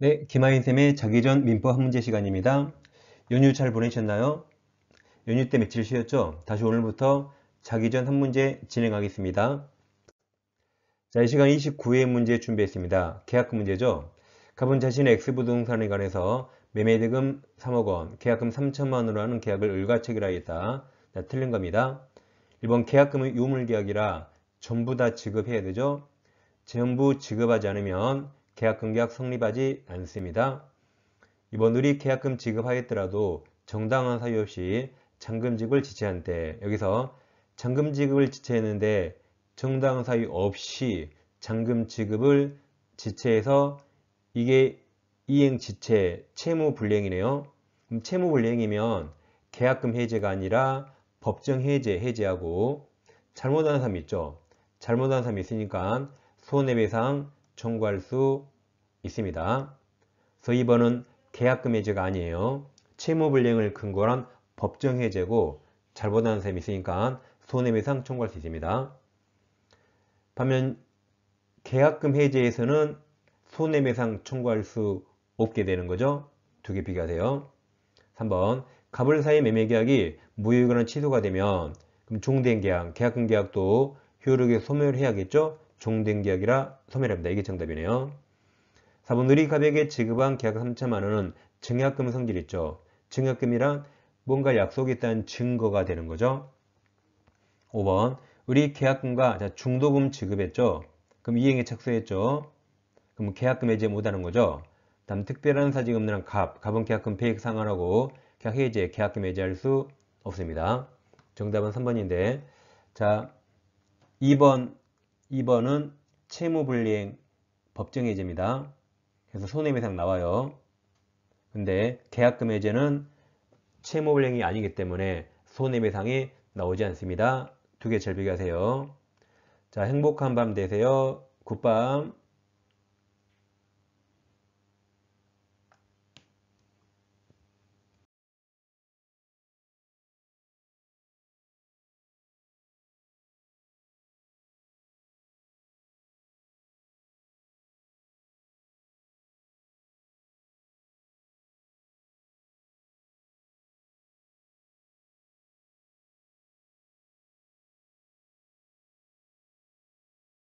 네, 김하인쌤의 자기 전 민법 한 문제 시간입니다. 연휴 잘 보내셨나요? 연휴 때 며칠 쉬었죠? 다시 오늘부터 자기 전한 문제 진행하겠습니다. 자, 이 시간 29회 문제 준비했습니다. 계약금 문제죠? 갑은 자신의 X부동산에 관해서 매매대금 3억 원, 계약금 3천만 원으로 하는 계약을 을가책이라 했다. 자, 틀린 겁니다. 1번 계약금은 유물계약이라 전부 다 지급해야 되죠? 전부 지급하지 않으면 계약금계약 성립하지 않습니다. 이번누리 계약금 지급하였더라도 정당한 사유 없이 잔금지급을 지체한 테 여기서 잔금지급을 지체했는데 정당한 사유 없이 잔금지급을 지체해서 이게 이행지체 채무불이행이네요. 그럼 채무불이행이면 계약금 해제가 아니라 법정 해제 해제하고 잘못한 사람이 있죠. 잘못한 사람이 있으니까 손해배상 청구할 수 있습니다. 그래서 2번은 계약금 해제가 아니에요. 채무불량을 근거로 한 법정 해제고 잘못하는 셈이 있으니까 손해배상 청구할 수 있습니다. 반면 계약금 해제에서는 손해배상 청구할 수 없게 되는 거죠. 두 개 비교하세요. 3번 갑을 사이 매매계약이 무효거나 취소가 되면 그럼 종된 계약, 계약금 계약도 효력이 소멸해야겠죠? 종된 계약이라 소멸합니다. 이게 정답이네요. 4번 의리가백게 지급한 계약 3천만 원은 증약금 성질 이 있죠. 증약금이란 뭔가 약속이 있다는 증거가 되는 거죠. 5번 우리 계약금과 중도금 지급했죠. 그럼 이행에 착수했죠. 그럼 계약금 해제 못하는 거죠. 다음 특별한 사직 없는 갑, 가본 계약금 폐액 상환하고 계약 해제, 계약금 해제할 수 없습니다. 정답은 3번인데 자 2번 2번은 채무불이행 법정 해제입니다. 그래서 손해배상 나와요. 근데 계약금 해제는 채무불이행이 아니기 때문에 손해배상이 나오지 않습니다. 두 개 절비하세요. 자, 행복한 밤 되세요. 굿밤.